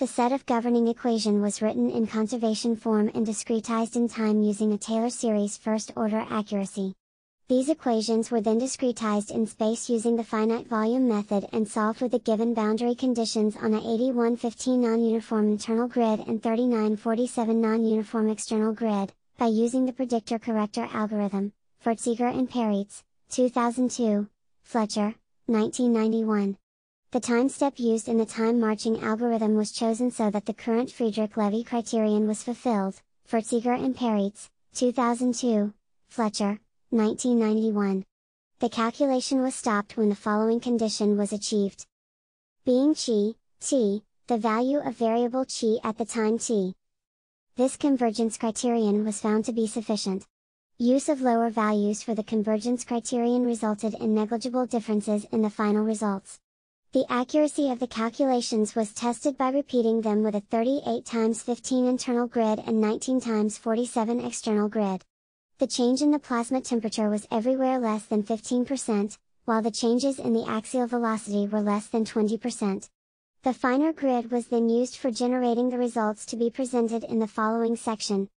The set of governing equation was written in conservation form and discretized in time using a Taylor series first order accuracy. These equations were then discretized in space using the finite volume method and solved with the given boundary conditions on a 8115 non-uniform internal grid and 3947 non-uniform external grid, by using the predictor-corrector algorithm, Fertziger and Peretz, 2002, Fletcher, 1991. The time step used in the time marching algorithm was chosen so that the current Friedrich Levy criterion was fulfilled, Fertiger and Peretz, 2002, Fletcher, 1991. The calculation was stopped when the following condition was achieved. Being chi, t, the value of variable chi at the time t. This convergence criterion was found to be sufficient. Use of lower values for the convergence criterion resulted in negligible differences in the final results. The accuracy of the calculations was tested by repeating them with a 38 times 15 internal grid and 19 times 47 external grid. The change in the plasma temperature was everywhere less than 15%, while the changes in the axial velocity were less than 20%. The finer grid was then used for generating the results to be presented in the following section.